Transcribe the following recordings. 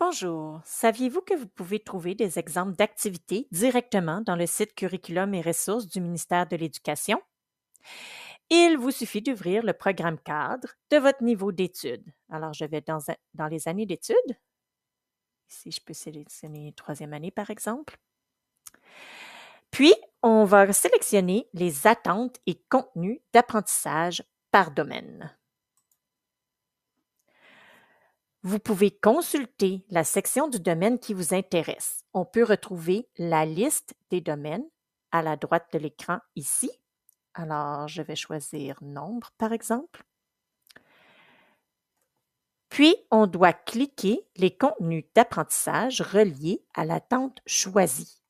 Bonjour. Saviez-vous que vous pouvez trouver des exemples d'activités directement dans le site Curriculum et ressources du ministère de l'Éducation? Il vous suffit d'ouvrir le programme cadre de votre niveau d'études. Alors, je vais dans, dans les années d'études. Ici, je peux sélectionner troisième année, par exemple. Puis, on va sélectionner les attentes et contenus d'apprentissage par domaine. Vous pouvez consulter la section du domaine qui vous intéresse. On peut retrouver la liste des domaines à la droite de l'écran ici. Alors, je vais choisir nombre, par exemple. Puis, on doit cliquer les contenus d'apprentissage reliés à l'attente choisie.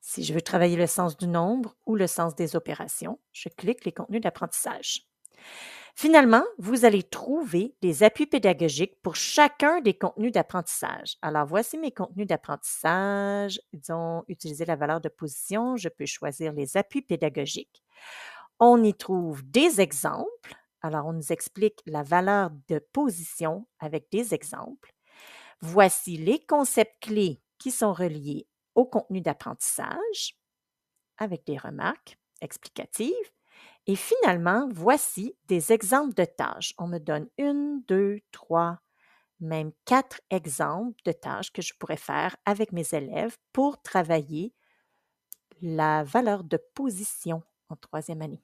Si je veux travailler le sens du nombre ou le sens des opérations, je clique les contenus d'apprentissage. Finalement, vous allez trouver des appuis pédagogiques pour chacun des contenus d'apprentissage. Alors, voici mes contenus d'apprentissage. Disons, utiliser la valeur de position, je peux choisir les appuis pédagogiques. On y trouve des exemples. Alors, on nous explique la valeur de position avec des exemples. Voici les concepts clés qui sont reliés au contenu d'apprentissage avec des remarques explicatives. Et finalement, voici des exemples de tâches. On me donne une, deux, trois, même quatre exemples de tâches que je pourrais faire avec mes élèves pour travailler la valeur de position en troisième année.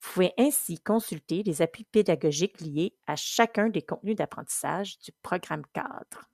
Vous pouvez ainsi consulter les appuis pédagogiques liés à chacun des contenus d'apprentissage du programme cadre.